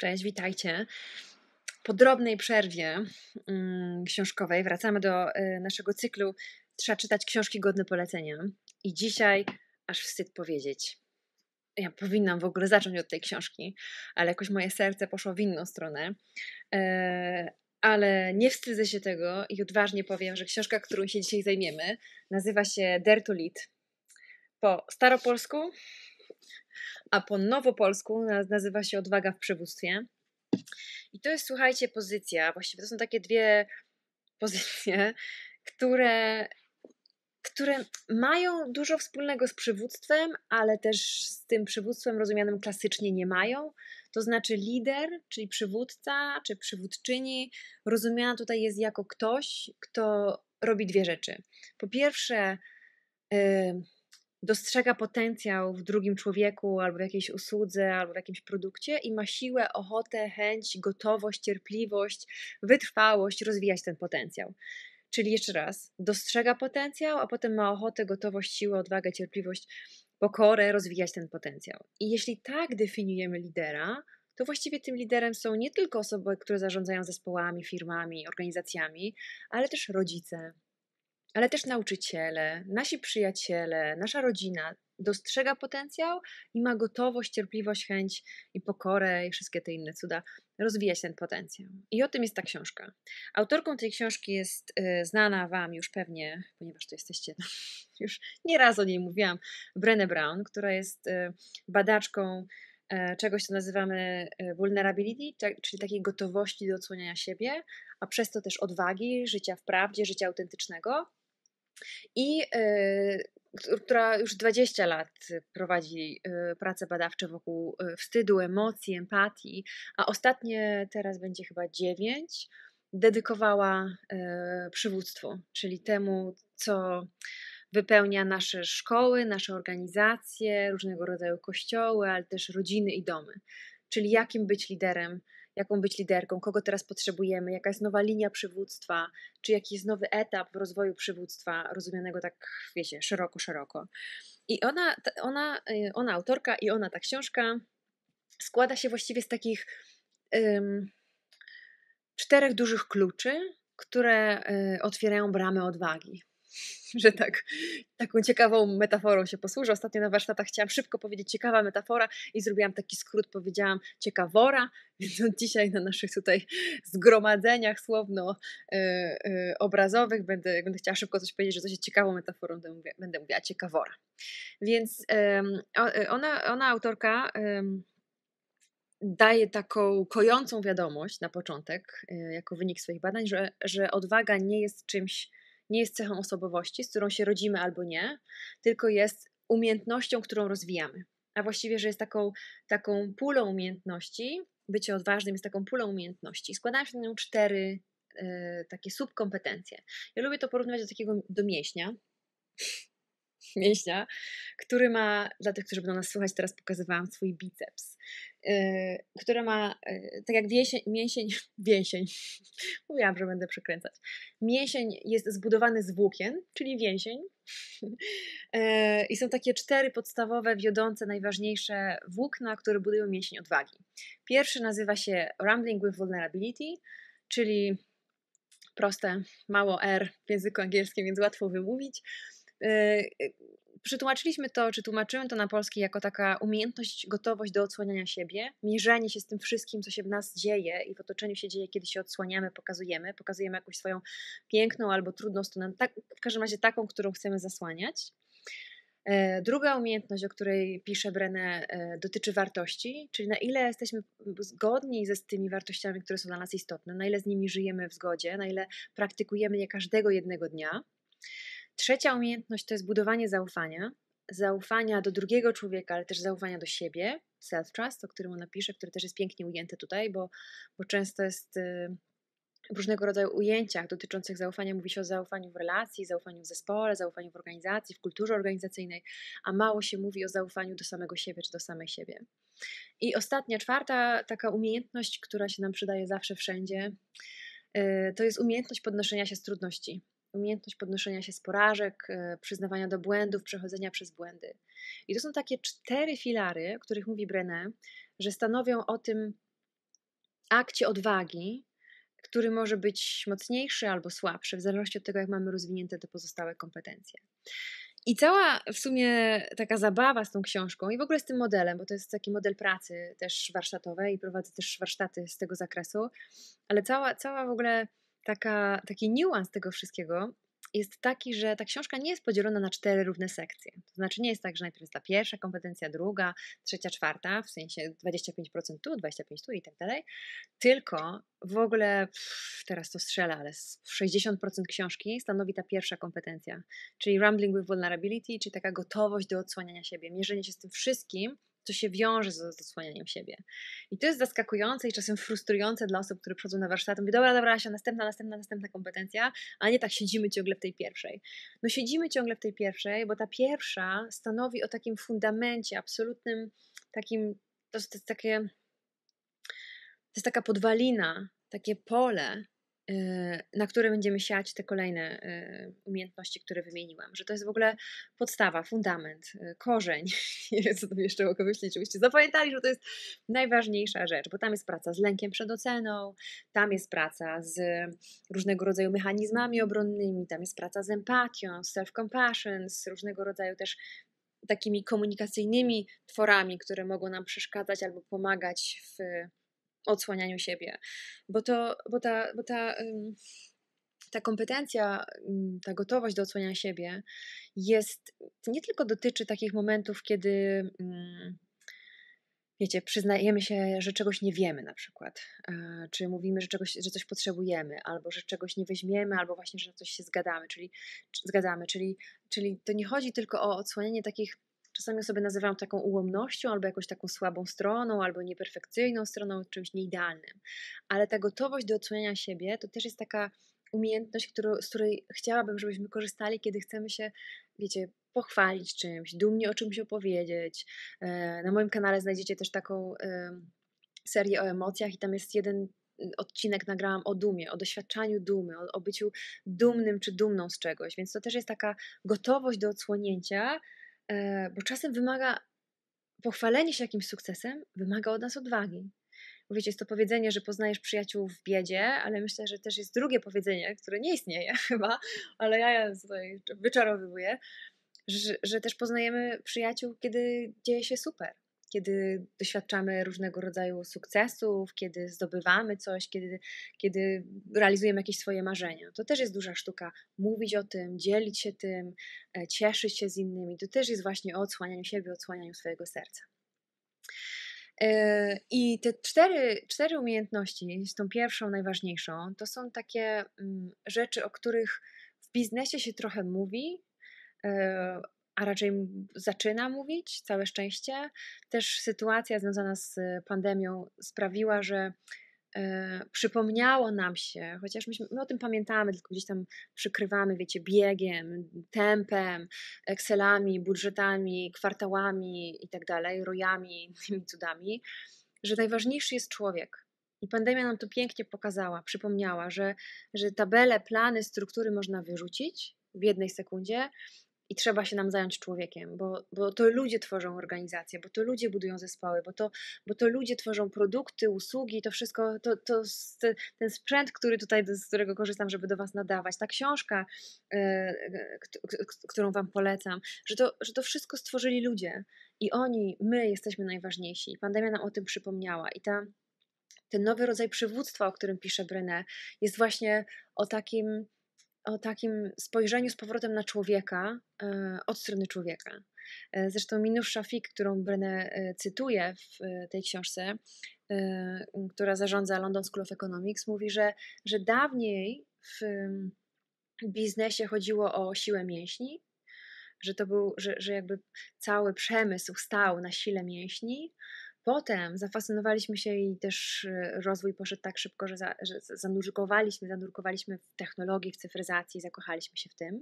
Cześć, witajcie. Po drobnej przerwie mm, książkowej wracamy do y, naszego cyklu Trzeba czytać książki godne polecenia. I dzisiaj aż wstyd powiedzieć. Ja powinnam w ogóle zacząć od tej książki, ale jakoś moje serce poszło w inną stronę. E, ale nie wstydzę się tego i odważnie powiem, że książka, którą się dzisiaj zajmiemy, nazywa się Dertulit. Po staropolsku a po nowopolsku nazywa się Odwaga w przywództwie. I to jest, słuchajcie, pozycja. Właściwie to są takie dwie pozycje, które, które mają dużo wspólnego z przywództwem, ale też z tym przywództwem rozumianym klasycznie nie mają. To znaczy lider, czyli przywódca czy przywódczyni, rozumiana tutaj jest jako ktoś, kto robi dwie rzeczy. Po pierwsze, yy, dostrzega potencjał w drugim człowieku, albo w jakiejś usłudze, albo w jakimś produkcie i ma siłę, ochotę, chęć, gotowość, cierpliwość, wytrwałość rozwijać ten potencjał. Czyli jeszcze raz, dostrzega potencjał, a potem ma ochotę, gotowość, siłę, odwagę, cierpliwość, pokorę rozwijać ten potencjał. I jeśli tak definiujemy lidera, to właściwie tym liderem są nie tylko osoby, które zarządzają zespołami, firmami, organizacjami, ale też rodzice, ale też nauczyciele, nasi przyjaciele, nasza rodzina dostrzega potencjał i ma gotowość, cierpliwość, chęć i pokorę i wszystkie te inne cuda rozwijać ten potencjał. I o tym jest ta książka. Autorką tej książki jest y, znana Wam już pewnie, ponieważ to jesteście, no, już nieraz o niej mówiłam, Brené Brown, która jest y, badaczką y, czegoś, co nazywamy y, vulnerability, tak, czyli takiej gotowości do odsłaniania siebie, a przez to też odwagi, życia w prawdzie, życia autentycznego. I e, która już 20 lat prowadzi e, prace badawcze wokół e, wstydu, emocji, empatii, a ostatnie teraz będzie chyba 9, dedykowała przywództwu, czyli temu, co wypełnia nasze szkoły, nasze organizacje, różnego rodzaju kościoły, ale też rodziny i domy. Czyli jakim być liderem jaką być liderką, kogo teraz potrzebujemy, jaka jest nowa linia przywództwa, czy jaki jest nowy etap w rozwoju przywództwa, rozumianego tak, wiecie, szeroko, szeroko. I ona, ona, y, ona autorka i ona ta książka składa się właściwie z takich um, czterech dużych kluczy, które y, otwierają bramę odwagi. że tak, taką ciekawą metaforą się posłużę. Ostatnio na warsztatach chciałam szybko powiedzieć ciekawa metafora i zrobiłam taki skrót, powiedziałam ciekawora, dzisiaj na naszych tutaj zgromadzeniach słowno-obrazowych e, e, będę, jak będę chciała szybko coś powiedzieć, że coś jest ciekawą metaforą, to mówię, będę mówiła ciekawora. Więc e, ona, ona autorka daje taką kojącą wiadomość na początek, jako wynik swoich badań, że, że odwaga nie jest czymś nie jest cechą osobowości, z którą się rodzimy albo nie, tylko jest umiejętnością, którą rozwijamy. A właściwie, że jest taką, taką pulą umiejętności, bycie odważnym jest taką pulą umiejętności. Składają się na nią cztery e, takie subkompetencje. Ja lubię to porównywać do takiego do mięśnia. mięśnia, który ma, dla tych, którzy będą nas słuchać, teraz pokazywałam swój biceps, yy, który ma, yy, tak jak wiesień, mięsień, więsień, mówiłam, że będę przekręcać, mięsień jest zbudowany z włókien, czyli więzień, y, i są takie cztery podstawowe, wiodące, najważniejsze włókna, które budują mięsień odwagi. Pierwszy nazywa się Rumbling with Vulnerability, czyli proste, mało R w języku angielskim, więc łatwo wymówić. Y, y, Przetłumaczyliśmy to, czy tłumaczymy to na polski jako taka umiejętność, gotowość do odsłaniania siebie, mierzenie się z tym wszystkim, co się w nas dzieje i w otoczeniu się dzieje, kiedy się odsłaniamy, pokazujemy, pokazujemy jakąś swoją piękną albo trudną stronę, tak, w każdym razie taką, którą chcemy zasłaniać. E, druga umiejętność, o której pisze Brenę, e, dotyczy wartości, czyli na ile jesteśmy zgodni ze z tymi wartościami, które są dla nas istotne, na ile z nimi żyjemy w zgodzie, na ile praktykujemy je każdego jednego dnia. Trzecia umiejętność to jest budowanie zaufania. Zaufania do drugiego człowieka, ale też zaufania do siebie, self-trust, o którym ona pisze, który też jest pięknie ujęty tutaj, bo, bo często jest y, w różnego rodzaju ujęciach dotyczących zaufania. Mówi się o zaufaniu w relacji, zaufaniu w zespole, zaufaniu w organizacji, w kulturze organizacyjnej, a mało się mówi o zaufaniu do samego siebie czy do samej siebie. I ostatnia, czwarta taka umiejętność, która się nam przydaje zawsze wszędzie, y, to jest umiejętność podnoszenia się z trudności umiejętność podnoszenia się z porażek, e, przyznawania do błędów, przechodzenia przez błędy. I to są takie cztery filary, o których mówi Brené, że stanowią o tym akcie odwagi, który może być mocniejszy albo słabszy, w zależności od tego, jak mamy rozwinięte te pozostałe kompetencje. I cała w sumie taka zabawa z tą książką i w ogóle z tym modelem, bo to jest taki model pracy też warsztatowej i prowadzę też warsztaty z tego zakresu, ale cała, cała w ogóle taka, taki niuans tego wszystkiego jest taki, że ta książka nie jest podzielona na cztery równe sekcje. To znaczy nie jest tak, że najpierw jest ta pierwsza kompetencja, druga, trzecia, czwarta, w sensie 25% tu, 25% tu i tak dalej, tylko w ogóle, pff, teraz to strzela, ale 60% książki stanowi ta pierwsza kompetencja, czyli rumbling with vulnerability, czyli taka gotowość do odsłaniania siebie, mierzenie się z tym wszystkim, to się wiąże z odsłanianiem siebie. I to jest zaskakujące i czasem frustrujące dla osób, które przychodzą na warsztat. Mówię, dobra, dobra, się następna, następna, następna kompetencja, a nie tak siedzimy ciągle w tej pierwszej. No siedzimy ciągle w tej pierwszej, bo ta pierwsza stanowi o takim fundamencie, absolutnym takim, to jest, to jest takie, to jest taka podwalina, takie pole, Y, na które będziemy siać te kolejne y, umiejętności, które wymieniłam. Że to jest w ogóle podstawa, fundament, y, korzeń. Nie wiem, co tam jeszcze mogę myśleć, żebyście zapamiętali, że to jest najważniejsza rzecz, bo tam jest praca z lękiem przed oceną, tam jest praca z różnego rodzaju mechanizmami obronnymi, tam jest praca z empatią, z self-compassion, z różnego rodzaju też takimi komunikacyjnymi tworami, które mogą nam przeszkadzać albo pomagać w odsłanianiu siebie, bo, to, bo ta. Bo ta ta kompetencja, ta gotowość do odsłaniania siebie jest, nie tylko dotyczy takich momentów, kiedy wiecie, przyznajemy się, że czegoś nie wiemy na przykład, e, czy mówimy, że, czegoś, że coś potrzebujemy, albo że czegoś nie weźmiemy, albo właśnie, że na coś się zgadamy, czyli, zgadzamy, czyli, czyli to nie chodzi tylko o odsłanianie takich czasami osoby nazywają taką ułomnością, albo jakąś taką słabą stroną, albo nieperfekcyjną stroną, czymś nieidealnym. Ale ta gotowość do odsłaniania siebie to też jest taka umiejętność, którą, z której chciałabym, żebyśmy korzystali, kiedy chcemy się, wiecie, pochwalić czymś, dumnie o czymś opowiedzieć. E, na moim kanale znajdziecie też taką e, serię o emocjach i tam jest jeden odcinek nagrałam o dumie, o doświadczaniu dumy, o, o byciu dumnym czy dumną z czegoś, więc to też jest taka gotowość do odsłonięcia E, bo czasem wymaga pochwalenie się jakimś sukcesem, wymaga od nas odwagi. Mówicie, jest to powiedzenie, że poznajesz przyjaciół w biedzie, ale myślę, że też jest drugie powiedzenie, które nie istnieje chyba, ale ja je tutaj wyczarowuję, że, że też poznajemy przyjaciół, kiedy dzieje się super kiedy doświadczamy różnego rodzaju sukcesów, kiedy zdobywamy coś, kiedy, kiedy realizujemy jakieś swoje marzenia. To też jest duża sztuka mówić o tym, dzielić się tym, e, cieszyć się z innymi. To też jest właśnie o odsłanianiu siebie, odsłanianiu swojego serca. E, I te cztery, cztery umiejętności, z tą pierwszą, najważniejszą, to są takie mm, rzeczy, o których w biznesie się trochę mówi, e, a raczej zaczyna mówić, całe szczęście. Też sytuacja związana z y, pandemią sprawiła, że y, przypomniało nam się, chociaż myśmy, my o tym pamiętamy, tylko gdzieś tam przykrywamy, wiecie, biegiem, tempem, Excelami, budżetami, kwartałami i tak dalej, rojami, tymi cudami, że najważniejszy jest człowiek. I pandemia nam to pięknie pokazała, przypomniała, że, że tabele, plany, struktury można wyrzucić w jednej sekundzie, i trzeba się nam zająć człowiekiem, bo, bo to ludzie tworzą organizacje, bo to ludzie budują zespoły, bo to, bo to ludzie tworzą produkty, usługi, to wszystko, to, to ten sprzęt, który tutaj, z którego korzystam, żeby do Was nadawać, ta książka, e, e, którą Wam polecam, że to, że to wszystko stworzyli ludzie i oni, my jesteśmy najważniejsi. Pandemia nam o tym przypomniała i ta, ten nowy rodzaj przywództwa, o którym pisze Brené, jest właśnie o takim o takim spojrzeniu z powrotem na człowieka, e, od strony człowieka. E, zresztą Minus Szafik, którą Brenę e, cytuje w tej książce, która zarządza London School of Economics, mówi, że, że dawniej w biznesie chodziło o siłę mięśni, że to był, że, że jakby cały przemysł stał na sile mięśni, Potem zafascynowaliśmy się i też e, rozwój poszedł tak szybko, że, za, że zanurkowaliśmy, zanurkowaliśmy w technologii, w cyfryzacji, zakochaliśmy się w tym.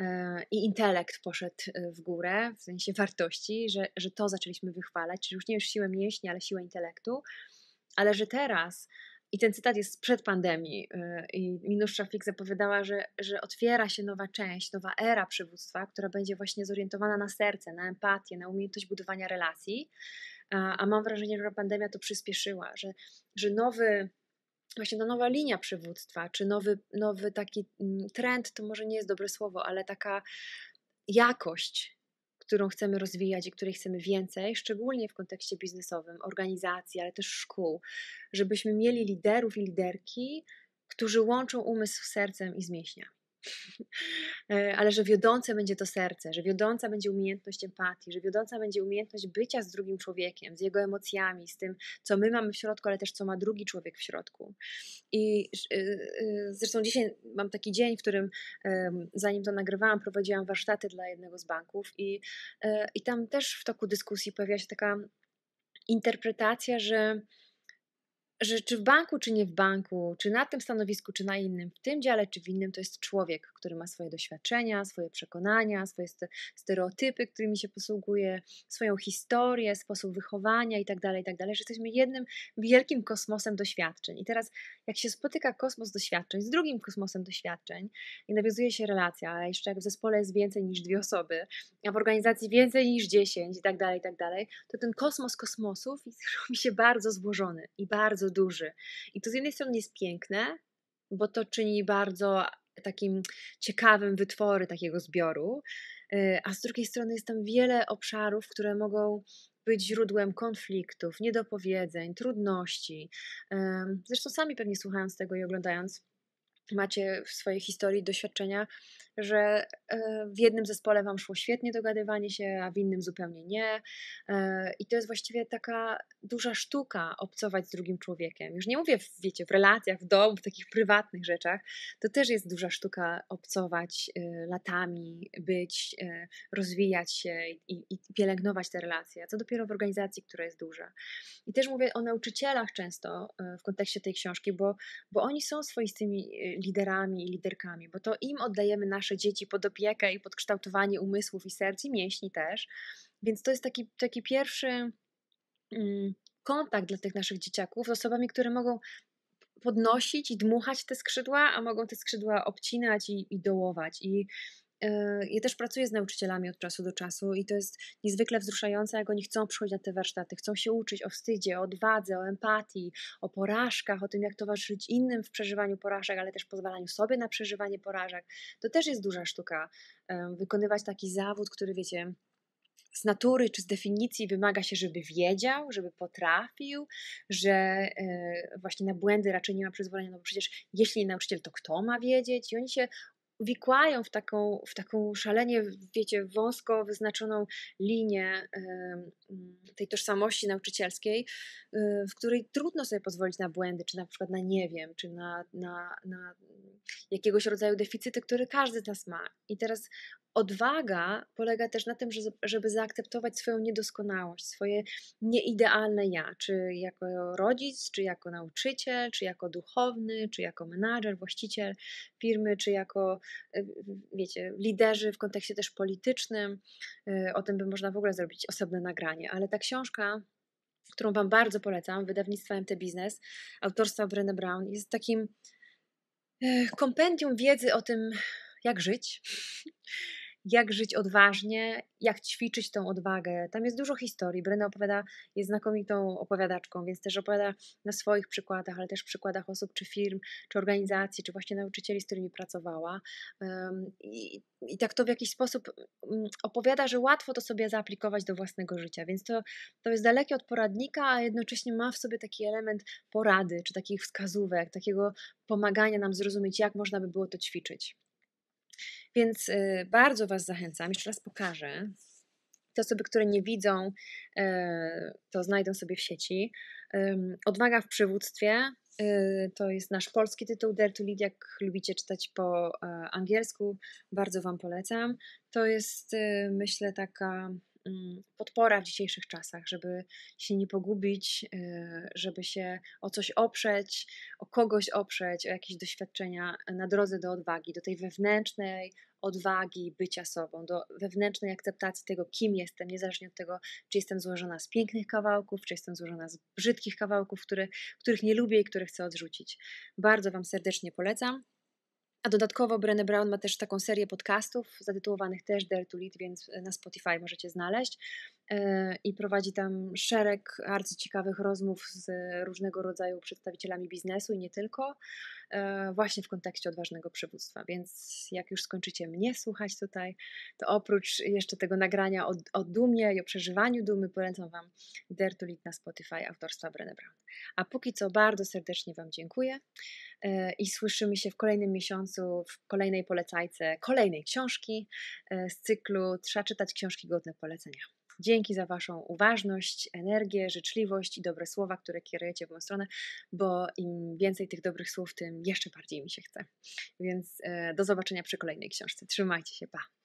E, I intelekt poszedł e, w górę, w sensie wartości, że, że to zaczęliśmy wychwalać, czyli już nie już siłę mięśni, ale siłę intelektu. Ale że teraz i ten cytat jest sprzed pandemii. I Minus Szafik zapowiadała, że, że otwiera się nowa część, nowa era przywództwa, która będzie właśnie zorientowana na serce, na empatię, na umiejętność budowania relacji. A, mam wrażenie, że pandemia to przyspieszyła, że, że nowy właśnie ta nowa linia przywództwa, czy nowy, nowy taki mm, trend, to może nie jest dobre słowo, ale taka jakość, którą chcemy rozwijać i której chcemy więcej, szczególnie w kontekście biznesowym, organizacji, ale też szkół, żebyśmy mieli liderów i liderki, którzy łączą umysł z sercem i z E, ale że wiodące będzie to serce, że wiodąca będzie umiejętność empatii, że wiodąca będzie umiejętność bycia z drugim człowiekiem, z jego emocjami, z tym, co my mamy w środku, ale też co ma drugi człowiek w środku. I e, e, zresztą dzisiaj mam taki dzień, w którym zanim to nagrywałam, prowadziłam warsztaty dla jednego z banków i, i tam też w toku dyskusji pojawia się taka interpretacja, że że czy w banku, czy nie w banku, czy na tym stanowisku, czy na innym, w tym dziale, czy w innym, to jest człowiek, który ma swoje doświadczenia, swoje przekonania, swoje stereotypy, którymi się posługuje, swoją historię, sposób wychowania itd., tak itd., tak że jesteśmy jednym wielkim kosmosem doświadczeń. I teraz, jak się spotyka kosmos doświadczeń z drugim kosmosem doświadczeń i nawiązuje się relacja, a jeszcze jak w zespole jest więcej niż dwie osoby, a w organizacji więcej niż dziesięć itd., tak itd., to ten kosmos kosmosów robi się bardzo złożony i bardzo bardzo duży. I to z jednej strony jest piękne, bo to czyni bardzo takim ciekawym wytwory takiego zbioru, y, a z drugiej strony jest tam wiele obszarów, które mogą być źródłem konfliktów, niedopowiedzeń, trudności. Y, zresztą sami pewnie słuchając tego i oglądając, macie w swojej historii doświadczenia że e, w jednym zespole Wam szło świetnie dogadywanie się, a w innym zupełnie nie. E, I to jest właściwie taka duża sztuka obcować z drugim człowiekiem. Już nie mówię, wiecie, w relacjach, w domu, w takich prywatnych rzeczach. To też jest duża sztuka obcować e, latami, być, rozwijać się i, i pielęgnować te relacje, a co dopiero w organizacji, która jest duża. I też mówię o nauczycielach często w kontekście tej książki, bo, bo oni są swoistymi liderami i liderkami, bo to im oddajemy nasze nasze dzieci pod opiekę i pod kształtowanie umysłów i serc i mięśni też. Więc to jest taki, taki pierwszy mm, kontakt dla tych naszych dzieciaków z osobami, które mogą podnosić i dmuchać te skrzydła, a mogą te skrzydła obcinać i, i dołować. I ja yy, też pracuję z nauczycielami od czasu do czasu i to jest niezwykle wzruszające, jak oni chcą przychodzić na te warsztaty, chcą się uczyć o wstydzie, o odwadze, o empatii, o porażkach, o tym, jak towarzyszyć innym w przeżywaniu porażek, ale też pozwalaniu sobie na przeżywanie porażek. To też jest duża sztuka, yy, wykonywać taki zawód, który wiecie, z natury czy z definicji wymaga się, żeby wiedział, żeby potrafił, że yy, właśnie na błędy raczej nie ma przyzwolenia, no bo przecież jeśli nauczyciel, to kto ma wiedzieć? I oni się wikłają w taką, w taką szalenie, wiecie, wąsko wyznaczoną linię tej tożsamości nauczycielskiej, y, w której trudno sobie pozwolić na błędy, czy na przykład na nie wiem, czy na, na, na jakiegoś rodzaju deficyty, które każdy z nas ma. I teraz odwaga polega też na tym, żeby zaakceptować swoją niedoskonałość, swoje nieidealne ja, czy jako rodzic, czy jako nauczyciel, czy jako duchowny, czy jako menadżer, właściciel firmy, czy jako E, wiecie, liderzy w kontekście też politycznym. E, o tym by można w ogóle zrobić osobne nagranie, ale ta książka którą Wam bardzo polecam, wydawnictwa MT Biznes, autorstwa Brené Brown, jest takim e, kompendium wiedzy o tym, jak żyć, jak żyć odważnie, jak ćwiczyć tą odwagę. Tam jest dużo historii. Brenna opowiada, jest znakomitą opowiadaczką, więc też opowiada na swoich przykładach, ale też przykładach osób, czy firm, czy organizacji, czy właśnie nauczycieli, z którymi pracowała. I, i tak to w jakiś sposób mm, opowiada, że łatwo to sobie zaaplikować do własnego życia, więc to, to jest dalekie od poradnika, a jednocześnie ma w sobie taki element porady, czy takich wskazówek, takiego pomagania nam zrozumieć, jak można by było to ćwiczyć. Więc y, bardzo Was zachęcam, jeszcze raz pokażę. Te osoby, które nie widzą, e, to znajdą sobie w sieci. Odwaga w przywództwie y, to jest nasz polski tytuł Dare to Lead. Jak lubicie czytać po e, angielsku, bardzo Wam polecam. To jest, y, myślę, taka Mm, podpora w dzisiejszych czasach, żeby się nie pogubić, e, żeby się o coś oprzeć, o kogoś oprzeć, o jakieś doświadczenia na drodze do odwagi, do tej wewnętrznej odwagi bycia sobą, do wewnętrznej akceptacji tego, kim jestem, niezależnie od tego, czy jestem złożona z pięknych kawałków, czy jestem złożona z brzydkich kawałków, które, których nie lubię i które chcę odrzucić. Bardzo Wam serdecznie polecam. A dodatkowo Brené Brown ma też taką serię podcastów zatytułowanych też Dare to Lead, więc e, na Spotify możecie znaleźć. E, I prowadzi tam szereg ciekawych rozmów z różnego rodzaju przedstawicielami biznesu i nie tylko. E, właśnie w kontekście odważnego przywództwa. Więc jak już skończycie mnie słuchać tutaj, to oprócz jeszcze tego nagrania o, o dumie i o przeżywaniu dumy, polecam Wam Dare to Lead na Spotify autorstwa Brené Brown. A póki co bardzo serdecznie Wam dziękuję e, i słyszymy się w kolejnym miesiącu, w kolejnej polecajce, kolejnej książki e, z cyklu Trzeba czytać książki godne polecenia. Dzięki za Waszą uważność, energię, życzliwość i dobre słowa, które kierujecie w moją stronę, bo im więcej tych dobrych słów, tym jeszcze bardziej mi się chce. Więc e, do zobaczenia przy kolejnej książce. Trzymajcie się, pa!